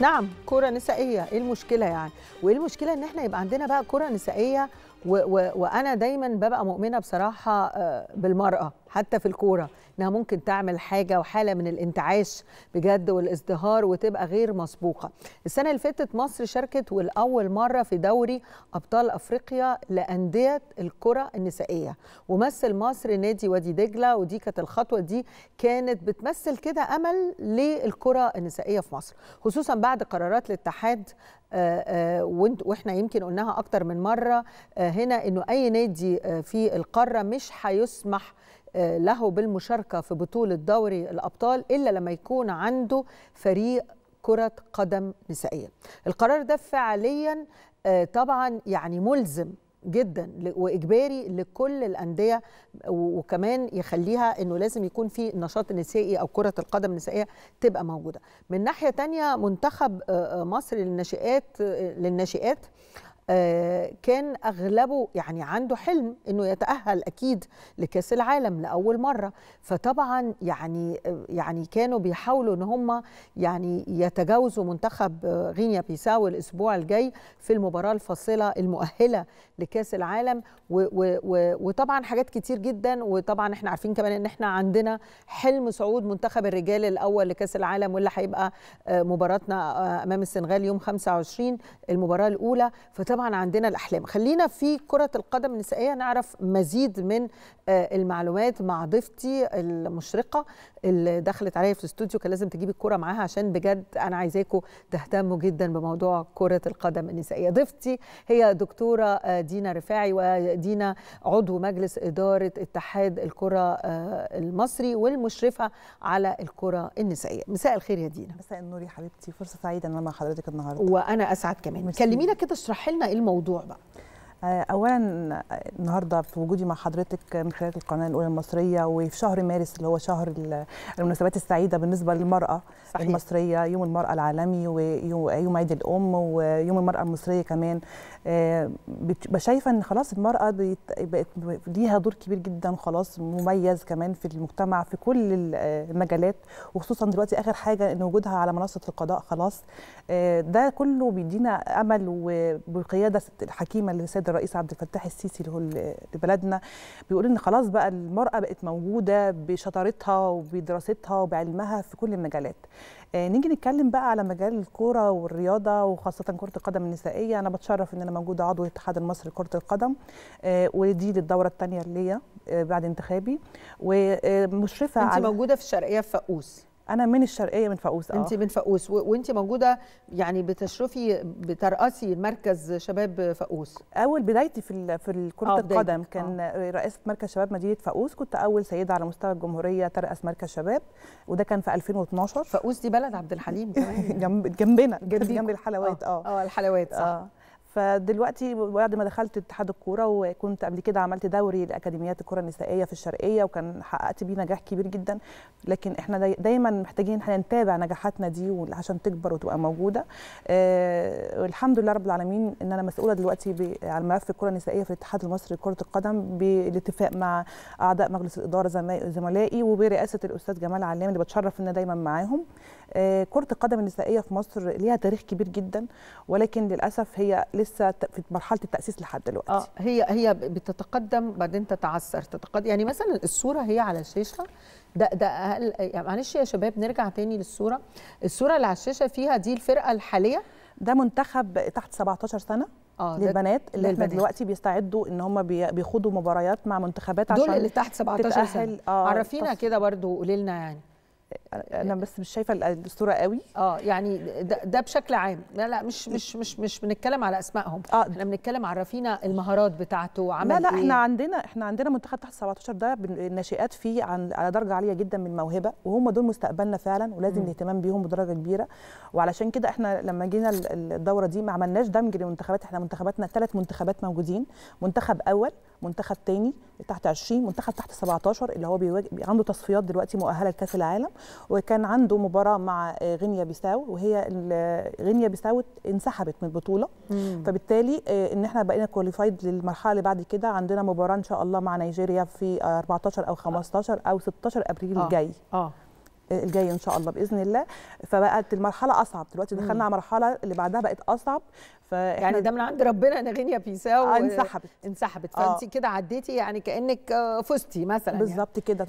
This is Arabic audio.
نعم كره نسائيه ايه المشكله يعني وايه المشكله ان احنا يبقى عندنا بقى كره نسائيه و و وانا دايما ببقى مؤمنه بصراحه آه، بالمراه حتى في الكوره انها ممكن تعمل حاجه وحاله من الانتعاش بجد والازدهار وتبقى غير مسبوقه السنه اللي فاتت مصر شاركت ولاول مره في دوري ابطال افريقيا لانديه الكره النسائيه ومثل مصر نادي وادي دجله ودي كانت الخطوه دي كانت بتمثل كده امل للكره النسائيه في مصر خصوصا بعد قرارات الاتحاد آه، آه، واحنا يمكن قلناها اكتر من مره آه، هنا انه اي نادي في القاره مش هيسمح له بالمشاركه في بطوله دوري الابطال الا لما يكون عنده فريق كره قدم نسائيه القرار ده فعليا آه، طبعا يعني ملزم جدا واجباري لكل الانديه وكمان يخليها انه لازم يكون في نشاط نسائي او كره القدم النسائيه تبقى موجوده من ناحيه تانية منتخب آه، آه، مصر للناشئات للناشئات آه، كان اغلبه يعني عنده حلم انه يتاهل اكيد لكاس العالم لاول مره فطبعا يعني آه، يعني كانوا بيحاولوا ان هم يعني يتجاوزوا منتخب آه، غينيا بيساو الاسبوع الجاي في المباراه الفاصله المؤهله لكاس العالم وطبعا حاجات كتير جدا وطبعا احنا عارفين كمان ان احنا عندنا حلم صعود منتخب الرجال الاول لكاس العالم واللي هيبقى مباراتنا امام السنغال يوم 25 المباراه الاولى فطبعا وطبعا عندنا الاحلام خلينا في كره القدم النسائيه نعرف مزيد من آه، المعلومات مع ضيفتي المشرقه اللي دخلت عليا في الاستوديو كان لازم تجيبي الكره معاها عشان بجد انا عايزاكم تهتموا جدا بموضوع كره القدم النسائيه ضيفتي هي دكتوره آه، دينا رفاعي ودينا عضو مجلس اداره اتحاد الكره آه، المصري والمشرفه على الكره النسائيه مساء الخير يا دينا مساء النور يا حبيبتي فرصه سعيده ان انا مع حضرتك النهارده وانا اسعد كمان كلمينا كده اشرحي لنا الموضوع بقى آه، اولا آه، النهارده في وجودي مع حضرتك من خلال القناه الاولى المصريه وفي شهر مارس اللي هو شهر المناسبات السعيده بالنسبه للمراه صحيح. المصريه يوم المراه العالمي ويوم عيد الام ويوم المراه المصريه كمان آه، شايفه ان خلاص المراه بقت ليها دور كبير جدا خلاص مميز كمان في المجتمع في كل المجالات وخصوصا دلوقتي اخر حاجه ان وجودها على منصه القضاء خلاص ده كله بيدينا امل وبالقياده الحكيمه للسيده الرئيس عبد الفتاح السيسي اللي هو لبلدنا بيقول ان خلاص بقى المراه بقت موجوده بشطارتها وبدراستها وبعلمها في كل المجالات آه، نيجي نتكلم بقى على مجال الكوره والرياضه وخاصه كره القدم النسائيه انا بتشرف ان انا موجوده عضو الاتحاد المصري لكره القدم آه، ودي للدوره الثانيه ليا آه، بعد انتخابي ومشرفه انت على موجوده في الشرقيه في فقوس انا من الشرقيه من فاقوس اه انت من فاقوس وانت موجوده يعني بتشرفي بترأسي مركز شباب فاقوس اول بدايتي في في كره آه القدم كان آه. رئيسه رئاسه مركز شباب مدينه فاقوس كنت اول سيده على مستوى الجمهوريه ترأس مركز شباب وده كان في 2012 فاقوس دي بلد عبد الحليم جنب جنبنا جنب جنب الحلوات آه. اه اه الحلوات صح آه. فدلوقتي بعد ما دخلت اتحاد الكوره وكنت قبل كده عملت دوري لاكاديميات الكره النسائيه في الشرقيه وكان حققت بيه نجاح كبير جدا لكن احنا دايما محتاجين احنا نتابع نجاحاتنا دي عشان تكبر وتبقى موجوده آه الحمد لله رب العالمين ان انا مسؤوله دلوقتي على ملف الكره النسائيه في الاتحاد المصري لكره القدم بالاتفاق مع اعضاء مجلس الاداره زملائي وبرئاسه الاستاذ جمال علام اللي بتشرف ان دايما معاهم آه كره القدم النسائيه في مصر ليها تاريخ كبير جدا ولكن للاسف هي لسه في مرحله التاسيس لحد دلوقتي اه هي هي بتتقدم بعدين تتعثر تتقدم يعني مثلا الصوره هي على الشاشه ده ده اقل يعني معلش يا شباب نرجع تاني للصوره الصوره اللي على الشاشه فيها دي الفرقه الحاليه ده منتخب تحت 17 سنه آه للبنات اللي للبنات. احنا دلوقتي بيستعدوا ان هم بيخوضوا مباريات مع منتخبات عشان دول اللي تحت 17 سنه آه عرفينا كده برضو قولي لنا يعني انا بس مش شايفه الصوره قوي اه يعني ده, ده بشكل عام لا لا مش مش مش مش بنتكلم على اسمائهم آه. احنا بنتكلم عرفينا المهارات بتاعته عمل لا لا إيه؟ احنا عندنا احنا عندنا منتخب تحت 17 ده الناشئات فيه عن على درجه عاليه جدا من الموهبه وهم دول مستقبلنا فعلا ولازم الاهتمام بيهم بدرجه كبيره وعلشان كده احنا لما جينا الدوره دي ما عملناش دمج للمنتخبات احنا منتخباتنا ثلاث منتخبات موجودين منتخب اول منتخب تاني تحت 20 منتخب تحت 17 اللي هو بيواجه عنده تصفيات دلوقتي مؤهله لكاس العالم وكان عنده مباراه مع غينيا بيساو وهي غينيا بيساو انسحبت من البطوله مم. فبالتالي آه، ان احنا بقينا كواليفايد للمرحله اللي بعد كده عندنا مباراه ان شاء الله مع نيجيريا في 14 او 15 او 16 ابريل آه. الجاي آه. آه. الجاي ان شاء الله باذن الله فبقت المرحله اصعب دلوقتي دخلنا على مرحله اللي بعدها بقت اصعب يعني ده من عند ربنا غنيه آه، بيساو انسحبت انسحبت فانت آه. كده عديتي يعني كانك آه، فزتي مثلا يعني. بالظبط يعني. كده